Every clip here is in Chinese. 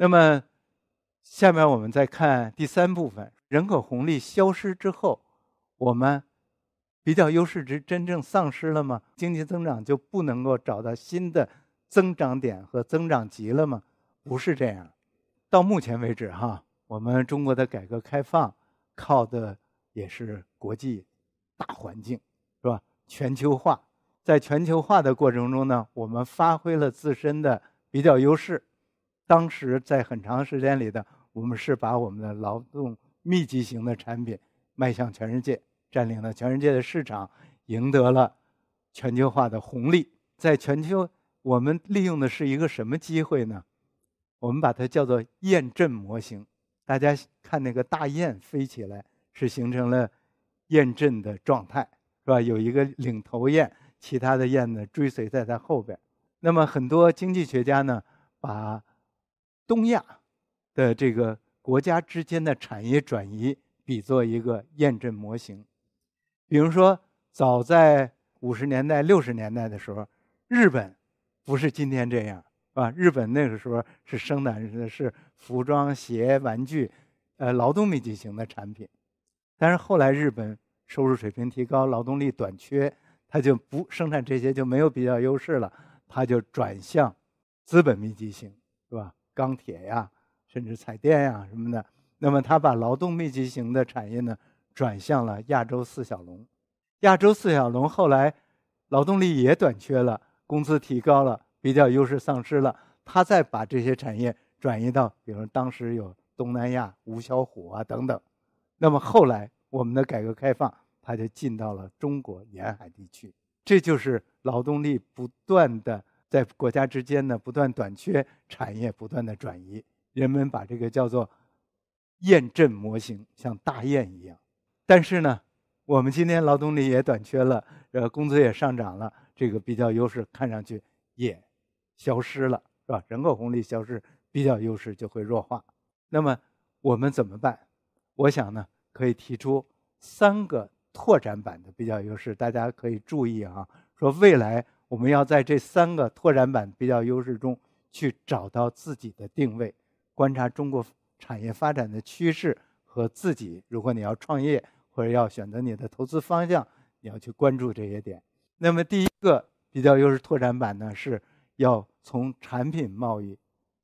那么，下面我们再看第三部分：人口红利消失之后，我们比较优势值真正丧失了吗？经济增长就不能够找到新的增长点和增长极了吗？不是这样。到目前为止，哈，我们中国的改革开放靠的也是国际大环境，是吧？全球化，在全球化的过程中呢，我们发挥了自身的比较优势。当时在很长时间里的，我们是把我们的劳动密集型的产品卖向全世界，占领了全世界的市场，赢得了全球化的红利。在全球，我们利用的是一个什么机会呢？我们把它叫做雁阵模型。大家看那个大雁飞起来，是形成了雁阵的状态，是吧？有一个领头雁，其他的雁呢追随在它后边。那么很多经济学家呢，把东亚的这个国家之间的产业转移，比作一个验证模型。比如说，早在五十年代、六十年代的时候，日本不是今天这样啊？日本那个时候是生产的是服装、鞋、玩具，呃，劳动密集型的产品。但是后来，日本收入水平提高，劳动力短缺，它就不生产这些就没有比较优势了，它就转向资本密集型，是吧？钢铁呀，甚至彩电呀什么的，那么他把劳动密集型的产业呢，转向了亚洲四小龙。亚洲四小龙后来劳动力也短缺了，工资提高了，比较优势丧失了，他再把这些产业转移到，比如当时有东南亚、吴小虎啊等等。那么后来我们的改革开放，他就进到了中国沿海地区，这就是劳动力不断的。在国家之间呢，不断短缺，产业不断的转移，人们把这个叫做雁阵模型，像大雁一样。但是呢，我们今天劳动力也短缺了，呃，工资也上涨了，这个比较优势看上去也消失了，是吧？人口红利消失，比较优势就会弱化。那么我们怎么办？我想呢，可以提出三个拓展版的比较优势，大家可以注意啊，说未来。我们要在这三个拓展版比较优势中去找到自己的定位，观察中国产业发展的趋势和自己。如果你要创业或者要选择你的投资方向，你要去关注这些点。那么第一个比较优势拓展版呢，是要从产品贸易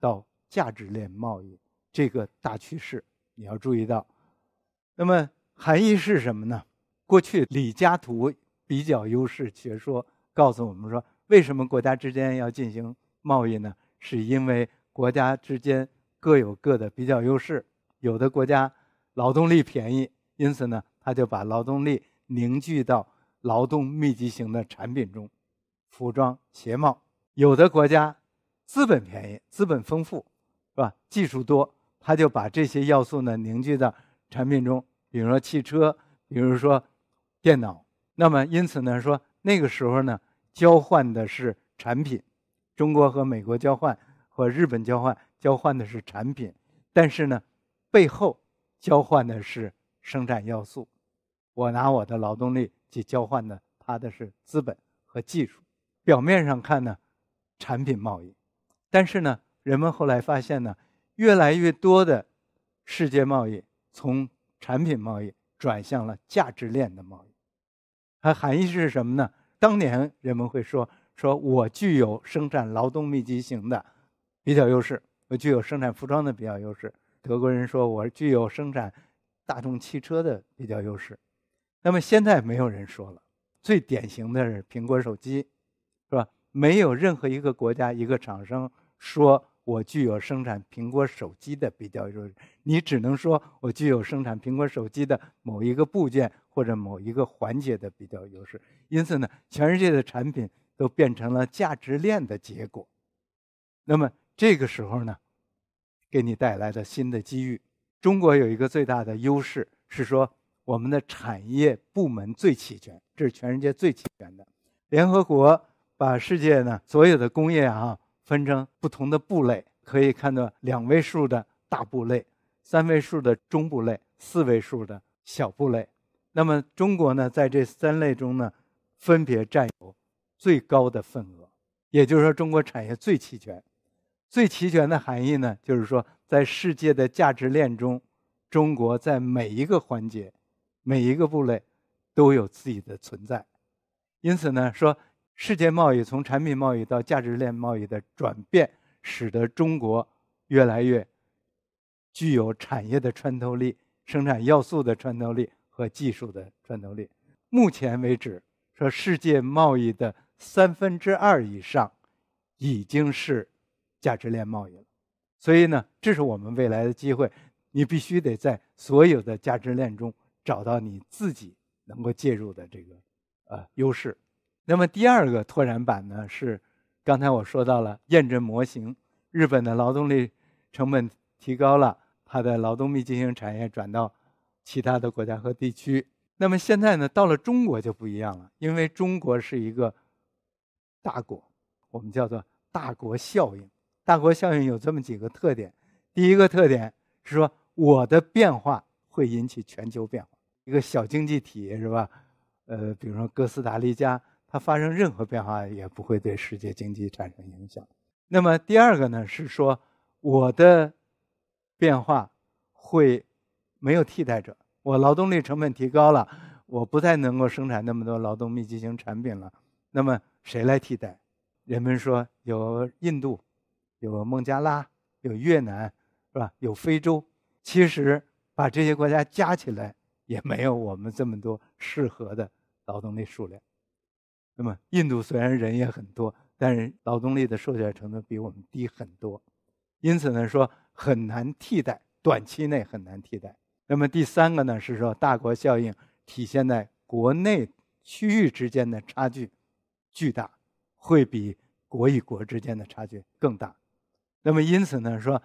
到价值链贸易这个大趋势，你要注意到。那么含义是什么呢？过去李嘉图比较优势学说。告诉我们说，为什么国家之间要进行贸易呢？是因为国家之间各有各的比较优势，有的国家劳动力便宜，因此呢，他就把劳动力凝聚到劳动密集型的产品中，服装、鞋帽；有的国家资本便宜、资本丰富，是吧？技术多，他就把这些要素呢凝聚到产品中，比如说汽车，比如说电脑。那么因此呢，说那个时候呢。交换的是产品，中国和美国交换和日本交换交换的是产品，但是呢，背后交换的是生产要素，我拿我的劳动力去交换的，它的是资本和技术。表面上看呢，产品贸易，但是呢，人们后来发现呢，越来越多的世界贸易从产品贸易转向了价值链的贸易，它含义是什么呢？当年人们会说说我具有生产劳动密集型的比较优势，我具有生产服装的比较优势。德国人说我具有生产大众汽车的比较优势。那么现在没有人说了。最典型的是苹果手机，是吧？没有任何一个国家一个厂商说。我具有生产苹果手机的比较优势，你只能说我具有生产苹果手机的某一个部件或者某一个环节的比较优势。因此呢，全世界的产品都变成了价值链的结果。那么这个时候呢，给你带来的新的机遇，中国有一个最大的优势是说我们的产业部门最齐全，这是全世界最齐全的。联合国把世界呢所有的工业啊。分成不同的部类，可以看到两位数的大部类，三位数的中部类，四位数的小部类。那么中国呢，在这三类中呢，分别占有最高的份额。也就是说，中国产业最齐全。最齐全的含义呢，就是说，在世界的价值链中，中国在每一个环节、每一个部类都有自己的存在。因此呢，说。世界贸易从产品贸易到价值链贸易的转变，使得中国越来越具有产业的穿透力、生产要素的穿透力和技术的穿透力。目前为止，说世界贸易的三分之二以上已经是价值链贸易了。所以呢，这是我们未来的机会。你必须得在所有的价值链中找到你自己能够介入的这个呃优势。那么第二个拓展版呢，是刚才我说到了验证模型。日本的劳动力成本提高了，它的劳动密集型产业转到其他的国家和地区。那么现在呢，到了中国就不一样了，因为中国是一个大国，我们叫做大国效应。大国效应有这么几个特点：第一个特点是说，我的变化会引起全球变化。一个小经济体是吧？呃，比如说哥斯达黎加。发生任何变化也不会对世界经济产生影响。那么第二个呢，是说我的变化会没有替代者。我劳动力成本提高了，我不再能够生产那么多劳动密集型产品了。那么谁来替代？人们说有印度，有孟加拉，有越南，是吧？有非洲。其实把这些国家加起来，也没有我们这么多适合的劳动力数量。那么，印度虽然人也很多，但是劳动力的受教育程度比我们低很多，因此呢，说很难替代，短期内很难替代。那么第三个呢，是说大国效应体现在国内区域之间的差距巨大，会比国与国之间的差距更大。那么因此呢，说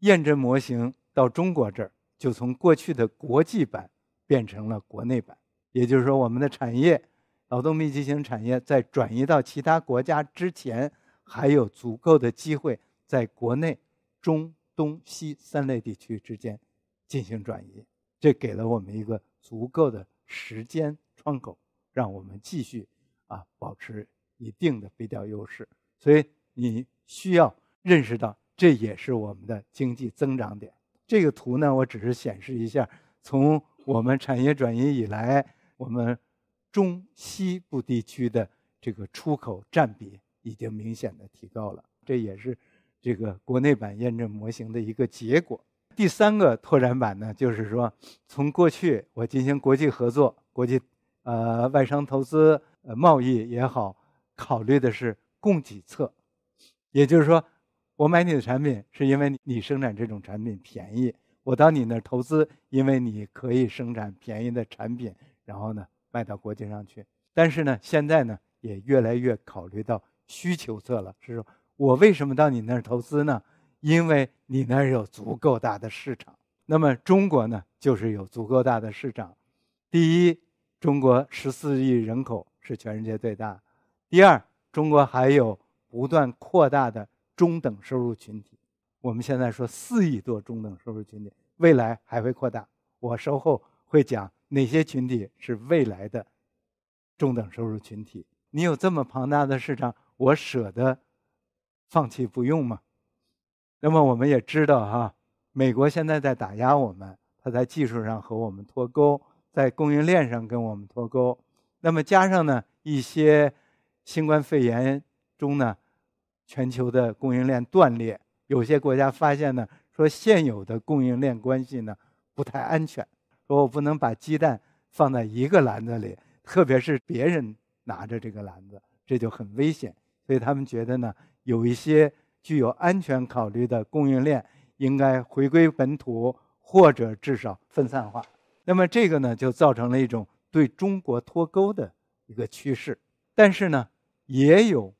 验证模型到中国这儿，就从过去的国际版变成了国内版，也就是说，我们的产业。劳动密集型产业在转移到其他国家之前，还有足够的机会在国内中东西三类地区之间进行转移，这给了我们一个足够的时间窗口，让我们继续啊保持一定的比较优势。所以你需要认识到，这也是我们的经济增长点。这个图呢，我只是显示一下，从我们产业转移以来，我们。中西部地区的这个出口占比已经明显的提高了，这也是这个国内版验证模型的一个结果。第三个拓展版呢，就是说从过去我进行国际合作、国际呃外商投资呃贸易也好，考虑的是供给侧，也就是说我买你的产品是因为你生产这种产品便宜，我到你那投资因为你可以生产便宜的产品，然后呢。卖到国际上去，但是呢，现在呢也越来越考虑到需求侧了，是说我为什么到你那儿投资呢？因为你那儿有足够大的市场。那么中国呢，就是有足够大的市场。第一，中国十四亿人口是全世界最大；第二，中国还有不断扩大的中等收入群体。我们现在说四亿多中等收入群体，未来还会扩大。我稍后会讲。哪些群体是未来的中等收入群体？你有这么庞大的市场，我舍得放弃不用吗？那么我们也知道哈，美国现在在打压我们，它在技术上和我们脱钩，在供应链上跟我们脱钩。那么加上呢，一些新冠肺炎中呢，全球的供应链断裂，有些国家发现呢，说现有的供应链关系呢不太安全。说我不能把鸡蛋放在一个篮子里，特别是别人拿着这个篮子，这就很危险。所以他们觉得呢，有一些具有安全考虑的供应链应该回归本土，或者至少分散化。那么这个呢，就造成了一种对中国脱钩的一个趋势。但是呢，也有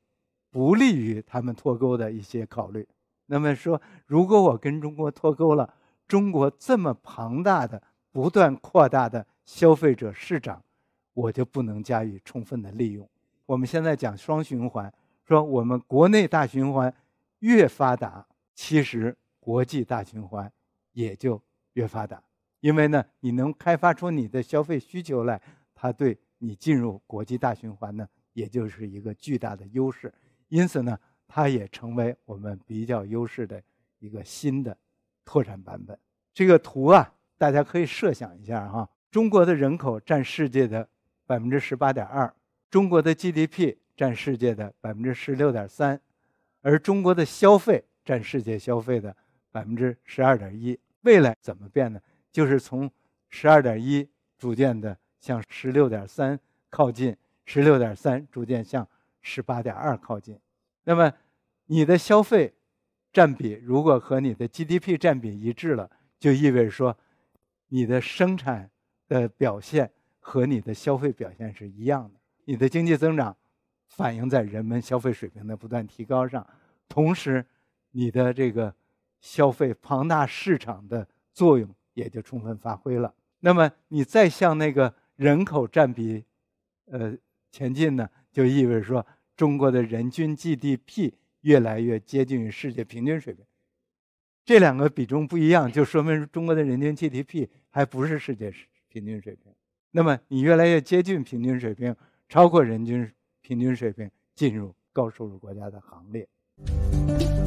不利于他们脱钩的一些考虑。那么说，如果我跟中国脱钩了，中国这么庞大的。不断扩大的消费者市场，我就不能加以充分的利用。我们现在讲双循环，说我们国内大循环越发达，其实国际大循环也就越发达。因为呢，你能开发出你的消费需求来，它对你进入国际大循环呢，也就是一个巨大的优势。因此呢，它也成为我们比较优势的一个新的拓展版本。这个图啊。大家可以设想一下哈，中国的人口占世界的百分之十八点二，中国的 GDP 占世界的百分之十六点三，而中国的消费占世界消费的百分之十二点一。未来怎么变呢？就是从十二点一逐渐的向十六点三靠近，十六点三逐渐向十八点二靠近。那么，你的消费占比如果和你的 GDP 占比一致了，就意味着说。你的生产的表现和你的消费表现是一样的，你的经济增长反映在人们消费水平的不断提高上，同时，你的这个消费庞大市场的作用也就充分发挥了。那么，你再向那个人口占比，呃，前进呢，就意味着说，中国的人均 GDP 越来越接近于世界平均水平。这两个比重不一样，就说明中国的人均 GDP 还不是世界平均水平。那么你越来越接近平均水平，超过人均平均水平，进入高收入国家的行列。